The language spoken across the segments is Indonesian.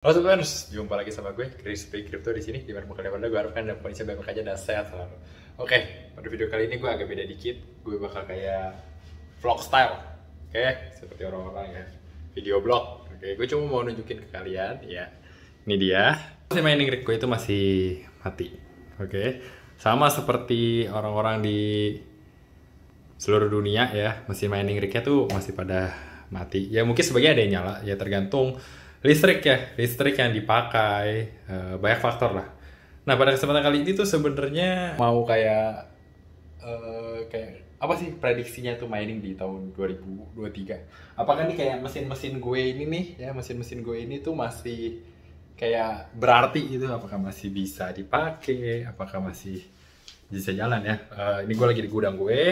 Halo teman-teman, jumpa lagi sama gue Chris Crispy Crypto di sini di mana kalian pada gue harapkan dan kondisi baik-baik aja dan sehat selalu. Oke, pada video kali ini gue agak beda dikit, gue bakal kayak vlog style, oke? Seperti orang-orang ya, video blog. Oke, gue cuma mau nunjukin ke kalian ya. Ini dia. Si main rig gue itu masih mati, oke? Sama seperti orang-orang di seluruh dunia ya, mesin mining rignya tuh masih pada mati. Ya mungkin sebagian ada yang nyala, ya tergantung listrik ya listrik yang dipakai e, banyak faktor lah nah pada kesempatan kali ini tuh sebenarnya mau kayak e, kayak apa sih prediksinya tuh mining di tahun 2023 apakah nih kayak mesin-mesin gue ini nih ya mesin-mesin gue ini tuh masih kayak berarti gitu apakah masih bisa dipakai apakah masih bisa jalan ya e, ini gue lagi di gudang gue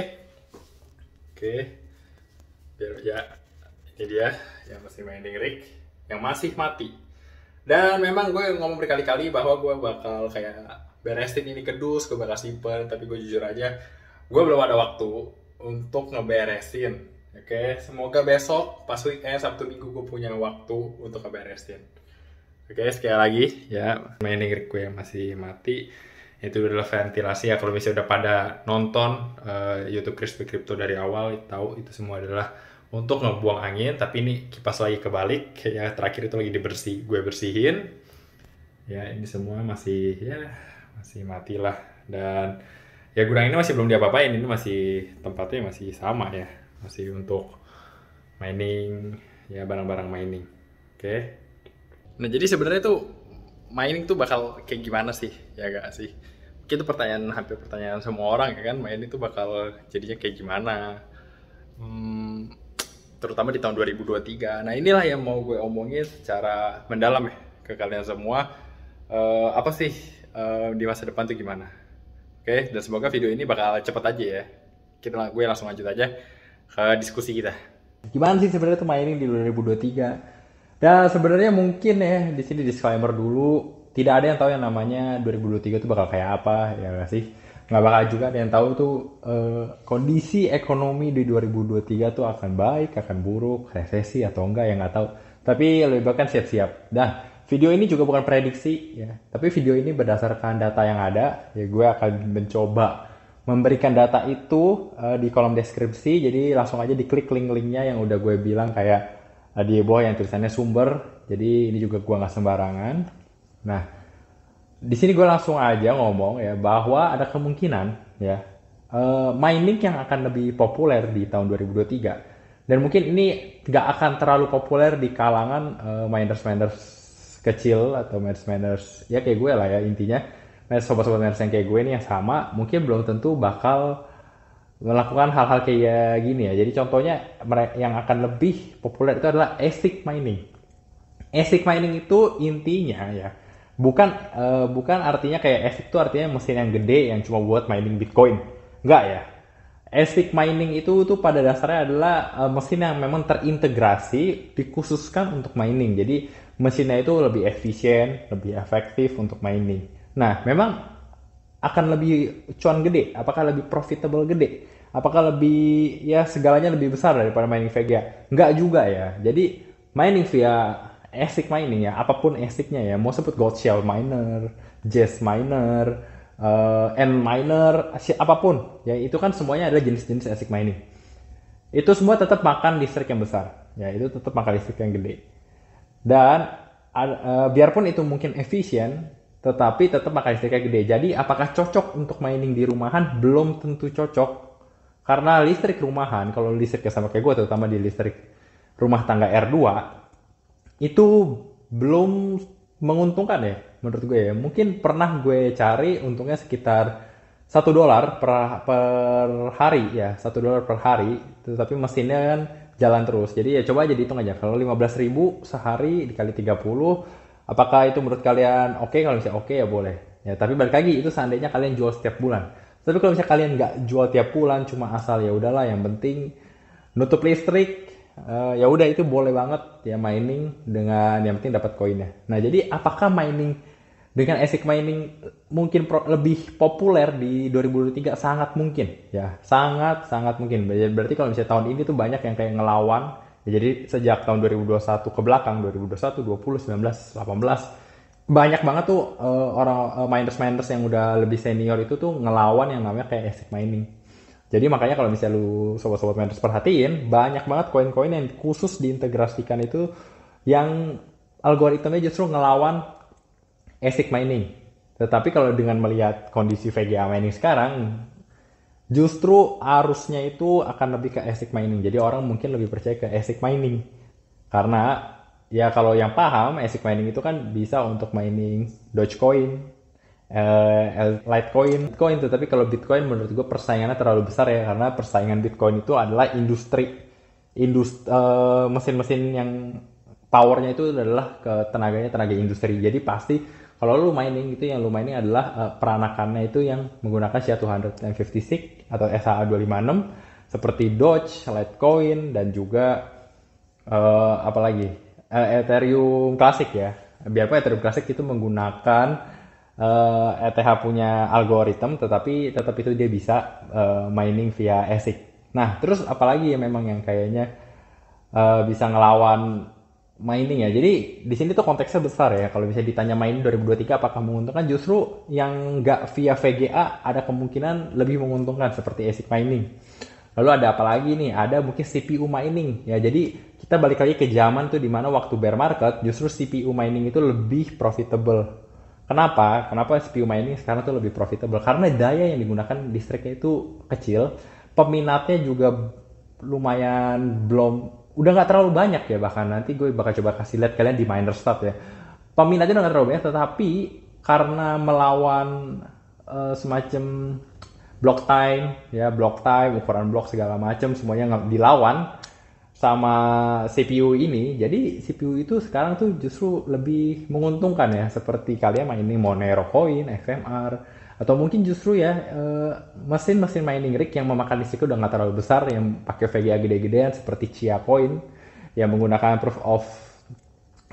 oke biar ya ini dia yang mesin mining rig yang masih mati. Dan memang gue ngomong berkali-kali bahwa gue bakal kayak beresin ini kedus, gue bakal simpen, tapi gue jujur aja, gue belum ada waktu untuk ngeberesin. Oke, okay? semoga besok pas weekend Sabtu Minggu gue punya waktu untuk ngeberesin. Oke, okay, sekali lagi ya, mainin gue yang masih mati itu adalah ventilasi ya kalau misalnya udah pada nonton uh, YouTube Crispy Crypto dari awal tahu itu semua adalah untuk ngebuang angin tapi ini kipas lagi kebalik kayaknya terakhir itu lagi dibersih gue bersihin ya ini semua masih ya masih mati lah dan ya gudang ini masih belum diapa-apain ini masih tempatnya masih sama ya masih untuk mining ya barang-barang mining oke okay. nah jadi sebenarnya tuh mining tuh bakal kayak gimana sih ya gak sih itu pertanyaan hampir pertanyaan semua orang ya kan mining tuh bakal jadinya kayak gimana hmm, terutama di tahun 2023. Nah inilah yang mau gue omongin secara mendalam ya ke kalian semua. Uh, apa sih uh, di masa depan tuh gimana? Oke, okay, dan semoga video ini bakal cepet aja ya. Kita gue langsung lanjut aja ke diskusi kita. Gimana sih sebenarnya tuh mining di 2023? Dan ya, sebenarnya mungkin ya di sini disclaimer dulu, tidak ada yang tahu yang namanya 2023 itu bakal kayak apa ya gak sih? nggak bakal juga ada yang tahu tuh eh, kondisi ekonomi di 2023 tuh akan baik, akan buruk, resesi atau enggak yang nggak tahu. Tapi lebih baik kan siap-siap. Nah, video ini juga bukan prediksi ya, tapi video ini berdasarkan data yang ada. Ya gue akan mencoba memberikan data itu eh, di kolom deskripsi. Jadi langsung aja diklik link-linknya yang udah gue bilang kayak eh, di bawah yang tulisannya sumber. Jadi ini juga gue nggak sembarangan. Nah, di sini gue langsung aja ngomong ya bahwa ada kemungkinan ya uh, mining yang akan lebih populer di tahun 2023 dan mungkin ini gak akan terlalu populer di kalangan uh, eh, miners miners kecil atau miners miners ya kayak gue lah ya intinya sobat-sobat miners yang kayak gue ini yang sama mungkin belum tentu bakal melakukan hal-hal kayak gini ya jadi contohnya yang akan lebih populer itu adalah ASIC mining ASIC mining itu intinya ya bukan uh, bukan artinya kayak ASIC itu artinya mesin yang gede yang cuma buat mining Bitcoin. Enggak ya. ASIC mining itu tuh pada dasarnya adalah uh, mesin yang memang terintegrasi dikhususkan untuk mining. Jadi mesinnya itu lebih efisien, lebih efektif untuk mining. Nah, memang akan lebih cuan gede, apakah lebih profitable gede? Apakah lebih ya segalanya lebih besar daripada mining Vega? Enggak juga ya. Jadi mining via ASIC e mining ya, apapun ASIC-nya e ya, mau sebut gold shell miner, jazz miner, uh, N miner, apapun ya itu kan semuanya adalah jenis-jenis ASIC e mining. Itu semua tetap makan listrik yang besar, ya itu tetap makan listrik yang gede. Dan uh, biarpun itu mungkin efisien, tetapi tetap makan listrik yang gede. Jadi apakah cocok untuk mining di rumahan? Belum tentu cocok karena listrik rumahan, kalau listriknya sama kayak gue, terutama di listrik rumah tangga R2, itu belum menguntungkan ya menurut gue ya. Mungkin pernah gue cari untungnya sekitar satu dolar per, per hari ya satu dolar per hari tetapi mesinnya kan jalan terus jadi ya coba aja dihitung aja kalau belas ribu sehari dikali 30 apakah itu menurut kalian oke okay? kalau misalnya oke okay, ya boleh ya tapi balik lagi itu seandainya kalian jual setiap bulan tapi kalau misalnya kalian nggak jual tiap bulan cuma asal ya udahlah yang penting nutup listrik Eh, ya udah itu boleh banget ya mining dengan yang penting dapat koinnya. Nah jadi apakah mining dengan ASIC mining mungkin pro, lebih populer di 2023 sangat mungkin ya sangat sangat mungkin berarti kalau misalnya tahun ini tuh banyak yang kayak ngelawan ya jadi sejak tahun 2021 ke belakang 2021 20 19 18 banyak banget tuh eh, orang uh, eh, miners miners yang udah lebih senior itu tuh ngelawan yang namanya kayak ASIC mining jadi makanya kalau misalnya lu sobat-sobat mentors perhatiin, banyak banget koin-koin yang khusus diintegrasikan itu yang algoritmanya justru ngelawan ASIC mining. Tetapi kalau dengan melihat kondisi VGA mining sekarang, justru arusnya itu akan lebih ke ASIC mining. Jadi orang mungkin lebih percaya ke ASIC mining. Karena ya kalau yang paham ASIC mining itu kan bisa untuk mining Dogecoin, uh, Litecoin, Bitcoin tetapi kalau Bitcoin menurut gue persaingannya terlalu besar ya karena persaingan Bitcoin itu adalah industri, industri uh, eh, mesin-mesin yang powernya itu adalah ke tenaganya tenaga industri. Jadi pasti kalau lu mining itu yang lu mining adalah uh, peranakannya itu yang menggunakan SHA-256 atau SHA-256 seperti Doge, Litecoin dan juga uh, apalagi uh, Ethereum Classic ya. Biarpun Ethereum Classic itu menggunakan uh, eh, ETH punya algoritma tetapi tetap itu dia bisa uh, mining via ASIC. Nah, terus apalagi ya memang yang kayaknya uh, bisa ngelawan mining ya. Jadi di sini tuh konteksnya besar ya. Kalau bisa ditanya mining 2023 apakah menguntungkan justru yang nggak via VGA ada kemungkinan lebih menguntungkan seperti ASIC mining. Lalu ada apa lagi nih? Ada mungkin CPU mining ya. Jadi kita balik lagi ke zaman tuh dimana waktu bear market justru CPU mining itu lebih profitable Kenapa? Kenapa SPU mining sekarang tuh lebih profitable? Karena daya yang digunakan listriknya itu kecil, peminatnya juga lumayan belum udah nggak terlalu banyak ya bahkan nanti gue bakal coba kasih lihat kalian di miner start ya peminatnya udah nggak terlalu banyak tetapi karena melawan uh, semacam block time ya block time ukuran block segala macam semuanya nggak dilawan sama CPU ini. Jadi CPU itu sekarang tuh justru lebih menguntungkan ya seperti kalian mainin Monero Coin, XMR atau mungkin justru ya eh, mesin-mesin mining rig yang memakan listrik udah nggak terlalu besar yang pakai VGA gede-gedean seperti Chia Coin yang menggunakan proof of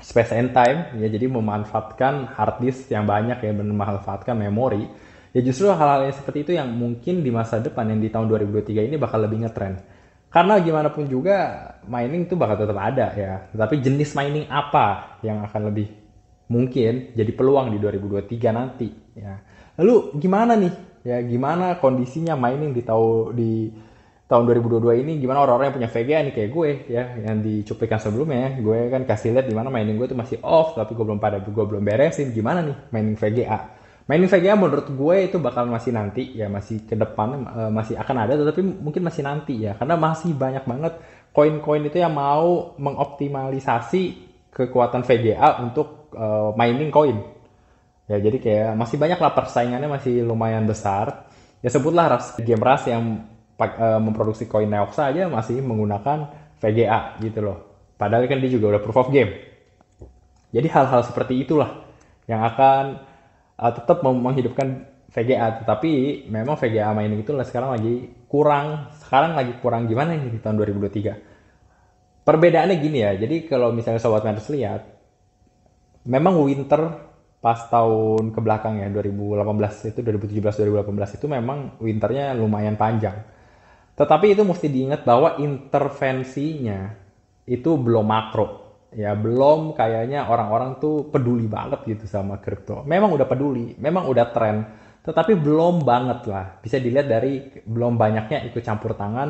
space and time ya jadi memanfaatkan hard disk yang banyak ya memanfaatkan memori ya justru hal-hal yang seperti itu yang mungkin di masa depan yang di tahun 2023 ini bakal lebih ngetrend karena gimana pun juga mining itu bakal tetap ada ya tapi jenis mining apa yang akan lebih mungkin jadi peluang di 2023 nanti ya lalu gimana nih ya gimana kondisinya mining di tahun di tahun 2022 ini gimana orang-orang yang punya VGA nih kayak gue ya yang dicuplikan sebelumnya ya, gue kan kasih lihat di mana mining gue tuh masih off tapi gue belum pada gue belum beresin gimana nih mining VGA mainin VGA menurut gue itu bakal masih nanti ya masih ke depan uh, masih akan ada tetapi mungkin masih nanti ya karena masih banyak banget koin-koin itu yang mau mengoptimalisasi kekuatan VGA untuk uh, mining koin ya jadi kayak masih banyak lah persaingannya masih lumayan besar ya sebutlah ras game ras yang uh, memproduksi koin Neoxa aja masih menggunakan VGA gitu loh padahal kan dia juga udah proof of game jadi hal-hal seperti itulah yang akan uh, ah, tetap menghidupkan VGA tetapi memang VGA main itu sekarang lagi kurang sekarang lagi kurang gimana ya di tahun 2023 perbedaannya gini ya jadi kalau misalnya sobat Matters lihat memang winter pas tahun ke belakang ya 2018 itu 2017 2018 itu memang winternya lumayan panjang tetapi itu mesti diingat bahwa intervensinya itu belum makro ya belum kayaknya orang-orang tuh peduli banget gitu sama kripto. Memang udah peduli, memang udah tren, tetapi belum banget lah. Bisa dilihat dari belum banyaknya ikut campur tangan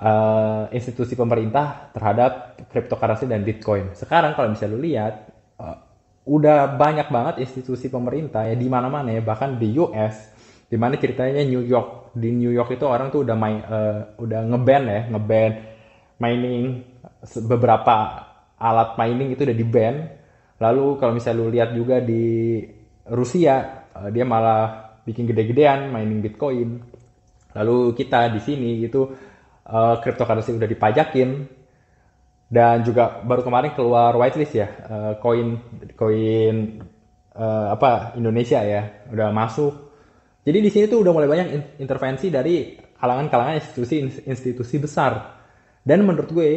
uh, institusi pemerintah terhadap cryptocurrency dan Bitcoin. Sekarang kalau bisa lu lihat uh, udah banyak banget institusi pemerintah ya di mana-mana ya bahkan di US di mana ceritanya New York di New York itu orang tuh udah main uh, udah ngeban ya ngeban mining beberapa alat mining itu udah di ban. Lalu kalau misalnya lu lihat juga di Rusia, eh, dia malah bikin gede-gedean mining Bitcoin. Lalu kita di sini itu uh, eh, cryptocurrency udah dipajakin dan juga baru kemarin keluar whitelist ya, uh, eh, koin koin uh, apa Indonesia ya, udah masuk. Jadi di sini tuh udah mulai banyak intervensi dari kalangan-kalangan institusi-institusi besar. Dan menurut gue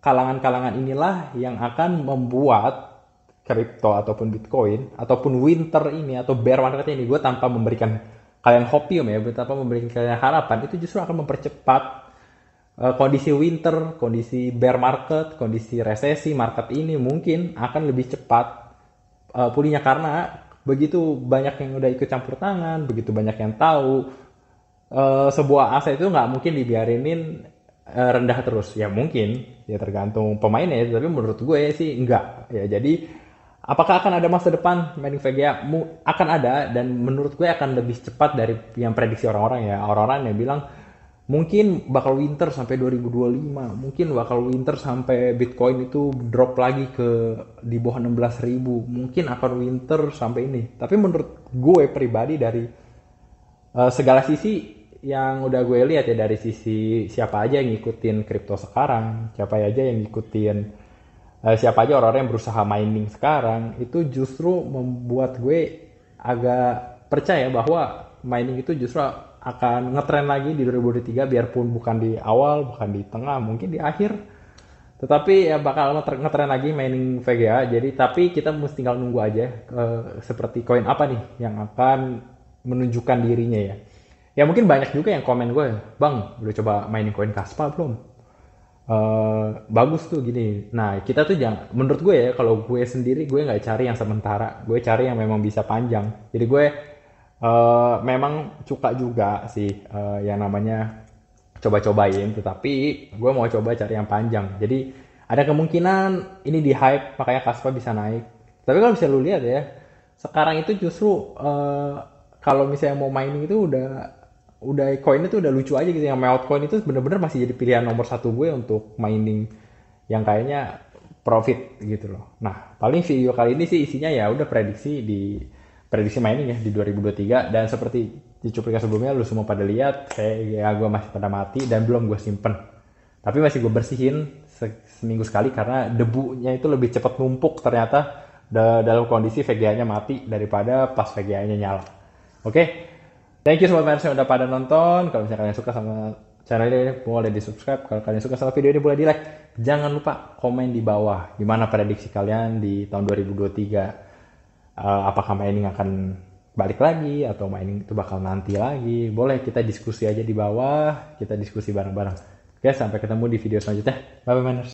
kalangan-kalangan inilah yang akan membuat kripto ataupun bitcoin ataupun winter ini atau bear market ini gue tanpa memberikan kalian hopium ya tanpa memberikan kalian harapan itu justru akan mempercepat e, kondisi winter kondisi bear market kondisi resesi market ini mungkin akan lebih cepat uh, pulihnya karena begitu banyak yang udah ikut campur tangan begitu banyak yang tahu uh, sebuah aset itu nggak mungkin dibiarinin Eh, rendah terus ya mungkin ya tergantung pemainnya ya, tapi menurut gue sih enggak ya jadi apakah akan ada masa depan Manning VGA akan ada dan menurut gue akan lebih cepat dari yang prediksi orang-orang ya orang-orang yang bilang mungkin bakal winter sampai 2025 mungkin bakal winter sampai Bitcoin itu drop lagi ke di bawah ribu mungkin akan winter sampai ini tapi menurut gue pribadi dari uh, segala sisi yang udah gue lihat ya dari sisi siapa aja yang ngikutin kripto sekarang, siapa aja yang ngikutin uh, siapa aja orang-orang yang berusaha mining sekarang itu justru membuat gue agak percaya bahwa mining itu justru akan ngetren lagi di 2023 biarpun bukan di awal, bukan di tengah, mungkin di akhir. Tetapi ya bakal ngetren lagi mining VGA. Jadi tapi kita mesti tinggal nunggu aja uh, seperti koin apa nih yang akan menunjukkan dirinya ya ya mungkin banyak juga yang komen gue bang udah coba mainin koin kaspa belum uh, bagus tuh gini nah kita tuh jangan menurut gue ya kalau gue sendiri gue nggak cari yang sementara gue cari yang memang bisa panjang jadi gue uh, memang suka juga sih uh, yang namanya coba-cobain tetapi gue mau coba cari yang panjang jadi ada kemungkinan ini di hype makanya Kaspa bisa naik tapi kalau bisa lu lihat ya sekarang itu justru uh, kalau misalnya mau mining itu udah udah koinnya tuh udah lucu aja gitu yang melt coin itu bener-bener masih jadi pilihan nomor satu gue untuk mining yang kayaknya profit gitu loh. Nah paling video kali ini sih isinya ya udah prediksi di prediksi mining ya di 2023 dan seperti di cuplikan sebelumnya lu semua pada lihat saya ya gue masih pada mati dan belum gue simpen. Tapi masih gue bersihin se seminggu sekali karena debunya itu lebih cepat numpuk ternyata dalam kondisi VGA-nya mati daripada pas VGA-nya nyala. Oke, Thank you semua fans yang udah pada nonton. Kalau misalnya kalian suka sama channel ini boleh di subscribe. Kalau kalian suka sama video ini boleh di like. Jangan lupa komen di bawah gimana prediksi kalian di tahun 2023. Uh, eh, apakah mining akan balik lagi atau mining itu bakal nanti lagi. Boleh kita diskusi aja di bawah, kita diskusi bareng-bareng. Oke, sampai ketemu di video selanjutnya. Bye bye miners.